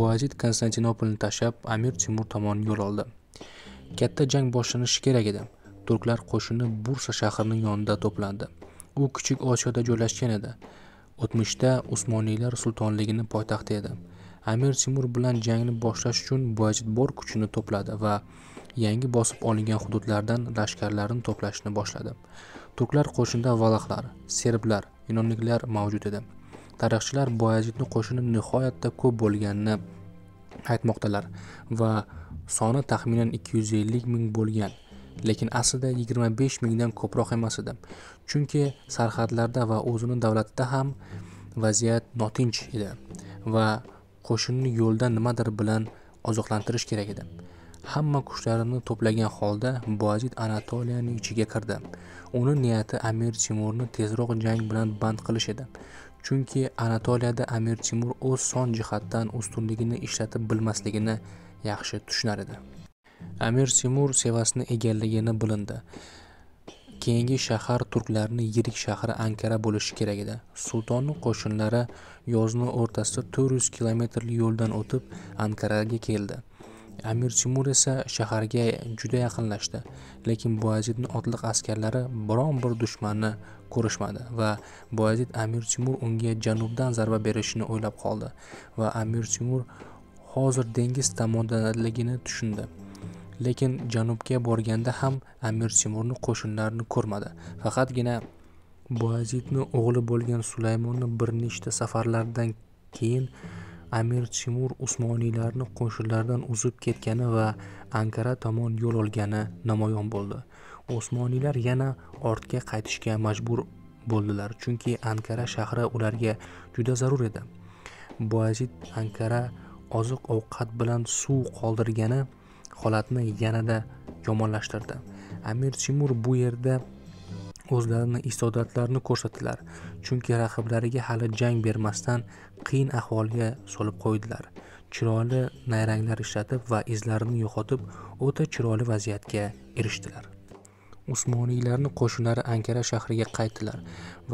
boazid konstantinopolni tashlab amir temur tomon yo'l oldi katta jang boshlanishi kerak edi turklar qo'shini bursa shahrini yonida to'plandi u kichik osiyoda joylashgan edi o'tmishda usmoniylar sultonligini poytaxti edi amir temur bilan jangni boshlash uchun boazid bor kuchini to'pladi va yangi bosib olingan hududlardan lashkarlarni to'plashni boshladi turklar qo'shinida valaxlar serblar yunonliklar mavjud edi tarixchilar boyajidni qo'shini nihoyatda ko'p bo'lganini aytmoqdalar va soni taxminan 250 ming bo'lgan lekin aslida 25 mingdan ko'proq emas edi chunki sarhadlarda va o'zini davlatida ham vaziyat notinch edi va qo'shinni yo'lda nimadir bilan oziqlantirish kerak edi hamma kuchlarini to'plagan holda boazid anatoliyani ichiga kirdi uni niyati amir temurni tezroq jang bilan band qilish edi chunki anatoliyada amir temur o'z son jihatdan ustunligini ishlatib bilmasligini yaxshi tushunar edi amir temur sevasni egallagani bilindi keyingi shahar turklarni yirik shahri ankara bo'lishi kerak edi sultonni qo'shinlari yozni o'rtasida to'rt yuz kilometrli yo'ldan o'tib anqaraga keldi amir timur esa shaharga juda yaqinlashdi lekin boyazidni otliq askarlari biron bir dushmanni ko'rishmadi va boyazid amir timur unga janubdan zarba berishini o'ylab qoldi va amir timur hozir dengiz tomondaligini tushundi lekin janubga borganda ham amir timurni qo'shinlarini ko'rmadi faqatgina boyazidni o'g'li bo'lgan sulaymonni bir nechta safarlardan keyin amir timur usmoniylarni qo'shinlaridan uzib ketgani va anqara tomon yo'l olgani namoyon bo'ldi usmoniylar yana ortga qaytishga majbur bo'ldilar chunki anqara shahri ularga juda zarur edi boyazid anqara oziq ovqat bilan suv qoldirgani holatni yanada yomonlashtirdi amir timur bu yerda o'zlarini iste'dodlarini ko'rsatdilar chunki raqiblariga hali jang bermasdan qiyin ahvolga solib qo'ydilar chiroyli nayranglar ishlatib va izlarini yo'qotib o'ta chiroyli vaziyatga erishdilar usmoniylarni qo'shinlari ankara shahriga qaytdilar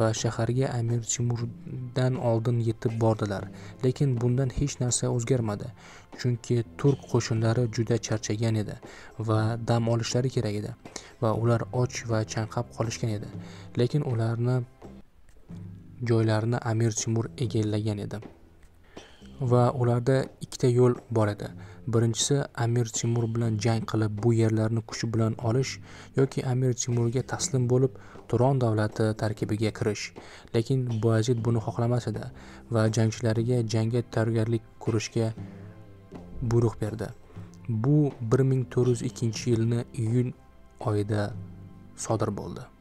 va shaharga amir timurdan oldin yetib bordilar lekin bundan hech narsa o'zgarmadi chunki turk qo'shinlari juda charchagan edi va dam olishlari kerak edi va ular och va chanqab qolishgan edi lekin ularni joylarini amir timur egallagan edi va ularda ikkita yo'l bor edi birinchisi amir temur bilan jang qilib bu yerlarni kuch bilan olish yoki amir temurga taslim bo'lib turon davlati tarkibiga kirish lekin boyazid buni xohlamas edi va jangchilariga jangga tayyorgarlik ko'rishga buyruq berdi bu 1402 yilni iyun oyida sodir bo'ldi